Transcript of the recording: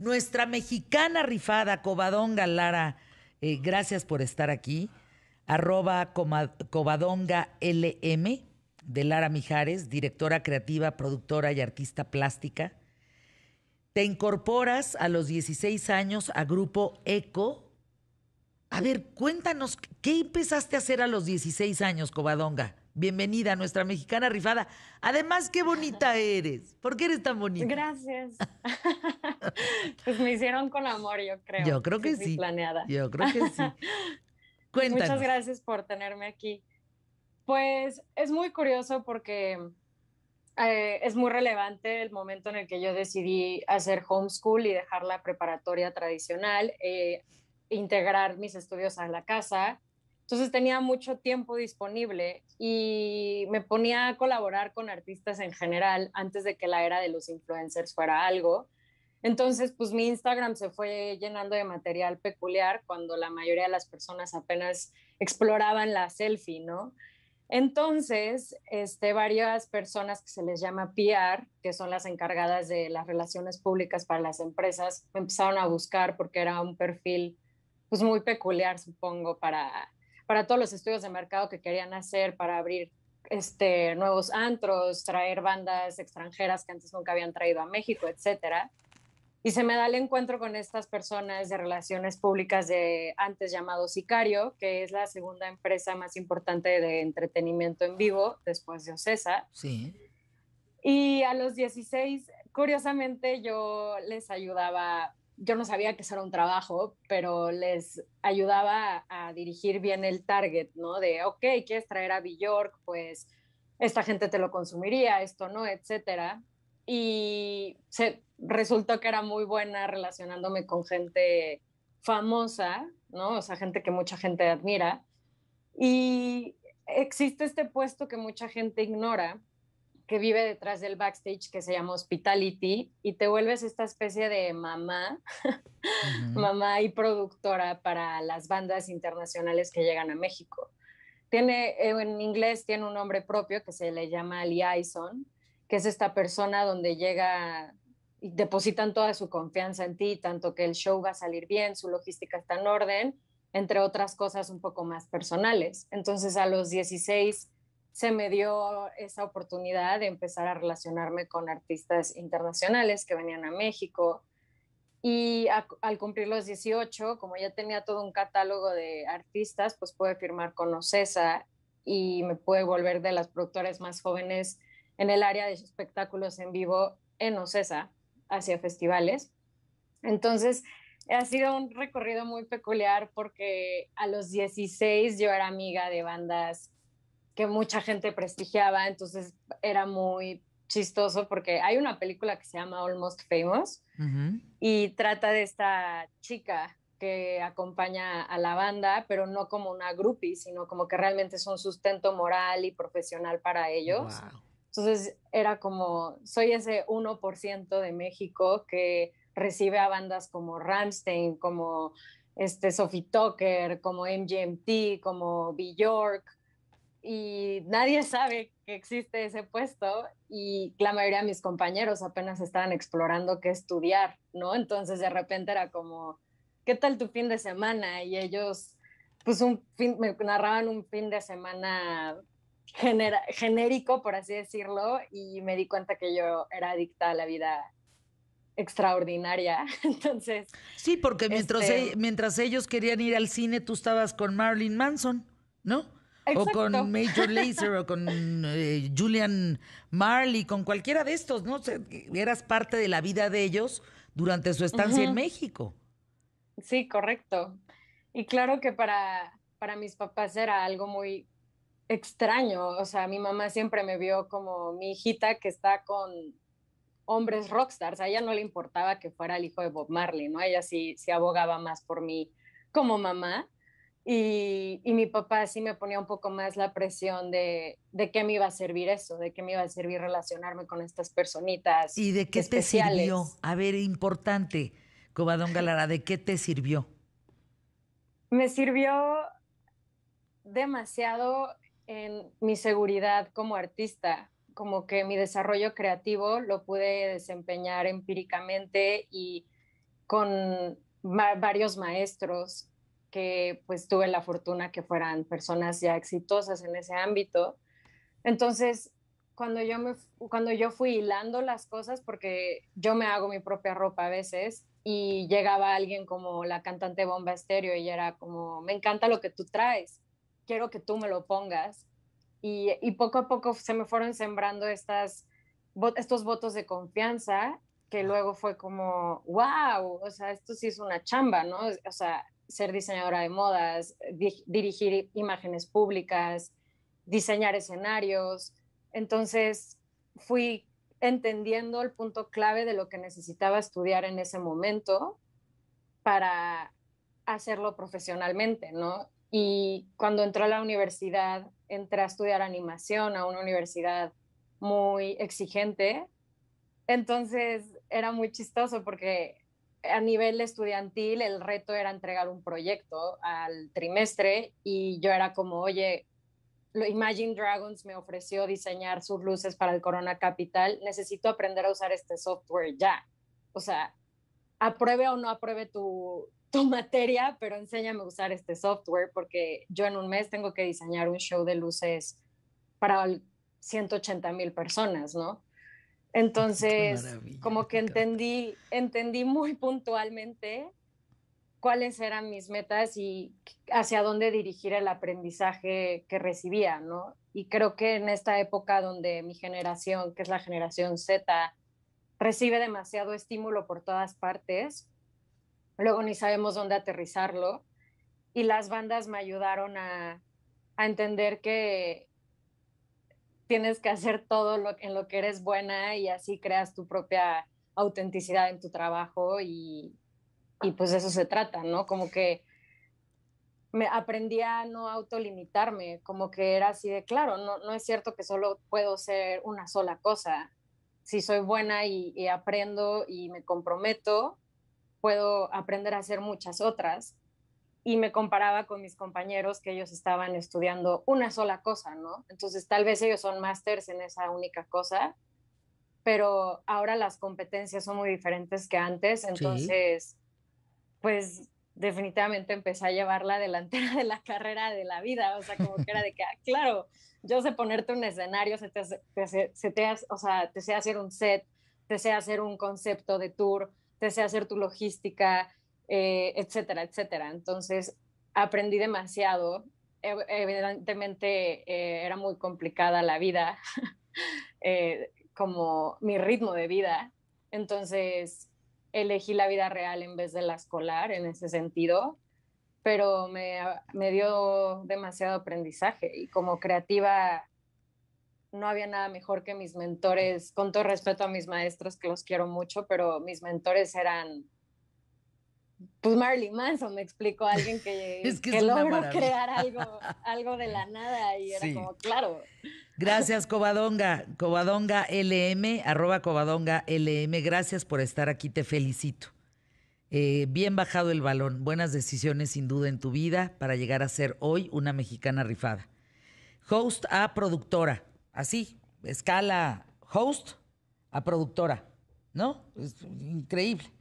Nuestra mexicana rifada, Covadonga Lara, eh, gracias por estar aquí. Arroba Covadonga LM de Lara Mijares, directora creativa, productora y artista plástica. Te incorporas a los 16 años a Grupo ECO. A ver, cuéntanos, ¿qué empezaste a hacer a los 16 años, Covadonga? Bienvenida a nuestra mexicana rifada. Además, qué bonita eres. ¿Por qué eres tan bonita? Gracias. pues me hicieron con amor, yo creo. Yo creo que sí. Yo creo que sí. Muchas gracias por tenerme aquí. Pues es muy curioso porque eh, es muy relevante el momento en el que yo decidí hacer homeschool y dejar la preparatoria tradicional, eh, integrar mis estudios a la casa entonces tenía mucho tiempo disponible y me ponía a colaborar con artistas en general antes de que la era de los influencers fuera algo. Entonces, pues mi Instagram se fue llenando de material peculiar cuando la mayoría de las personas apenas exploraban la selfie, ¿no? Entonces, este, varias personas que se les llama PR, que son las encargadas de las relaciones públicas para las empresas, empezaron a buscar porque era un perfil pues muy peculiar, supongo, para, para todos los estudios de mercado que querían hacer para abrir este, nuevos antros, traer bandas extranjeras que antes nunca habían traído a México, etc. Y se me da el encuentro con estas personas de relaciones públicas de antes llamado Sicario, que es la segunda empresa más importante de entretenimiento en vivo después de Ocesa. Sí. Y a los 16, curiosamente, yo les ayudaba yo no sabía que eso era un trabajo, pero les ayudaba a dirigir bien el target, ¿no? De, ok, quieres traer a Bjork, pues esta gente te lo consumiría, esto no, etcétera. Y se, resultó que era muy buena relacionándome con gente famosa, ¿no? O sea, gente que mucha gente admira. Y existe este puesto que mucha gente ignora, que vive detrás del backstage que se llama Hospitality y te vuelves esta especie de mamá, mamá y productora para las bandas internacionales que llegan a México. Tiene, eh, en inglés tiene un nombre propio que se le llama liaison, que es esta persona donde llega y depositan toda su confianza en ti, tanto que el show va a salir bien, su logística está en orden, entre otras cosas un poco más personales. Entonces a los 16 se me dio esa oportunidad de empezar a relacionarme con artistas internacionales que venían a México. Y al cumplir los 18, como ya tenía todo un catálogo de artistas, pues pude firmar con Ocesa y me pude volver de las productoras más jóvenes en el área de espectáculos en vivo en Ocesa hacia festivales. Entonces, ha sido un recorrido muy peculiar porque a los 16 yo era amiga de bandas que mucha gente prestigiaba, entonces era muy chistoso porque hay una película que se llama Almost Famous y trata de esta chica que acompaña a la banda, pero no como una groupie, sino como que realmente es un sustento moral y profesional para ellos. Entonces era como, soy ese 1% de México que recibe a bandas como Ramstein, como este Sophie Tucker, como MGMT, como B York, y nadie sabe que existe ese puesto y la mayoría de mis compañeros apenas estaban explorando qué estudiar, ¿no? Entonces de repente era como, ¿qué tal tu fin de semana? Y ellos, pues un me narraban un fin de semana genérico, por así decirlo, y me di cuenta que yo era adicta a la vida extraordinaria. Entonces. Sí, porque mientras, ellos, este e-, mientras ellos querían ir al cine, tú estabas con Marilyn Manson, ¿no? o con Major Lazer o con eh, Julian Marley, con cualquiera de estos, ¿no? eras parte de la vida de ellos durante su estancia en México. Sí, correcto. Y claro que para, para mis papás era algo muy extraño. O sea, mi mamá siempre me vio como mi hijita que está con hombres rockstars. A ella no le importaba que fuera el hijo de Bob Marley, ¿no? Ella sí, se sí abogaba más por mí como mamá. Y, mi papá sí me ponía un poco más la presión de, de qué me iba a servir eso, de qué me iba a servir relacionarme con estas personitas. ¿Y de qué te sirvió? A ver, importante, Cobadón Galara, ¿de qué te sirvió? Me sirvió demasiado en mi seguridad como artista, como que mi desarrollo creativo lo pude desempeñar empíricamente y con varios maestros que pues tuve la fortuna que fueran personas ya exitosas en ese ámbito. Entonces, cuando yo, me, cuando yo fui hilando las cosas, porque yo me hago mi propia ropa a veces, y llegaba alguien como la cantante Bomba Estéreo y era como, me encanta lo que tú traes, quiero que tú me lo pongas. Y, poco a poco se me fueron sembrando estas, estos votos de confianza que luego fue como, wow, o sea, esto sí es una chamba, ¿no? O sea, ser diseñadora de modas, dirigir imágenes públicas, diseñar escenarios. Entonces fui entendiendo el punto clave de lo que necesitaba estudiar en ese momento para hacerlo profesionalmente, ¿no? Y cuando entré a la universidad, entré a estudiar animación a una universidad muy exigente. Entonces era muy chistoso porque a nivel estudiantil el reto era entregar un proyecto al trimestre y yo era como, oye, Imagine Dragons me ofreció diseñar sus luces para el Corona Capital, necesito aprender a usar este software ya. O sea, apruebe o no apruebe tu, materia, pero enséñame a usar este software porque yo en un mes tengo que diseñar un show de luces para 180 mil personas, ¿no? Entonces, como que entendí, entendí muy puntualmente cuáles eran mis metas y hacia dónde dirigir el aprendizaje que recibía, ¿no? Y creo que en esta época donde mi generación, que es la generación Z, recibe demasiado estímulo por todas partes, luego ni sabemos dónde aterrizarlo, y las bandas me ayudaron a, a entender que tienes que hacer todo lo, en lo que eres buena y así creas tu propia autenticidad en tu trabajo y, pues eso se trata, ¿no? Como que me aprendí a no autolimitarme, como que era así de, claro, no, es cierto que solo puedo ser una sola cosa. Si soy buena y, y aprendo y me comprometo, puedo aprender a hacer muchas otras y me comparaba con mis compañeros que ellos estaban estudiando una sola cosa, ¿no? Entonces tal vez ellos son másters en esa única cosa, pero ahora las competencias son muy diferentes que antes, entonces, pues definitivamente empecé a llevar la delantera de la carrera de la vida, o sea, como que era de que, ah, claro, yo sé ponerte un escenario, se te, o sea, te sé hacer un set, te sé hacer un concepto de tour, te sé hacer tu logística, eh, etcétera, etcétera. Entonces aprendí demasiado. Evidentemente eh, era muy complicada la vida, eh, como mi ritmo de vida. Entonces elegí la vida real en vez de la escolar en ese sentido, pero me, me dio demasiado aprendizaje y como creativa no había nada mejor que mis mentores, con todo respeto a mis maestros que los quiero mucho, pero mis mentores eran pues Marilyn Manson me explicó alguien que, logró crear algo, de la nada y era como, claro. Gracias, Covadonga, Covadonga LM, arroba Covadonga LM, gracias por estar aquí, te felicito. Eh, bien bajado el balón, buenas decisiones sin duda en tu vida para llegar a ser hoy una mexicana rifada. Host a productora, así, escala host a productora, ¿no? Es increíble.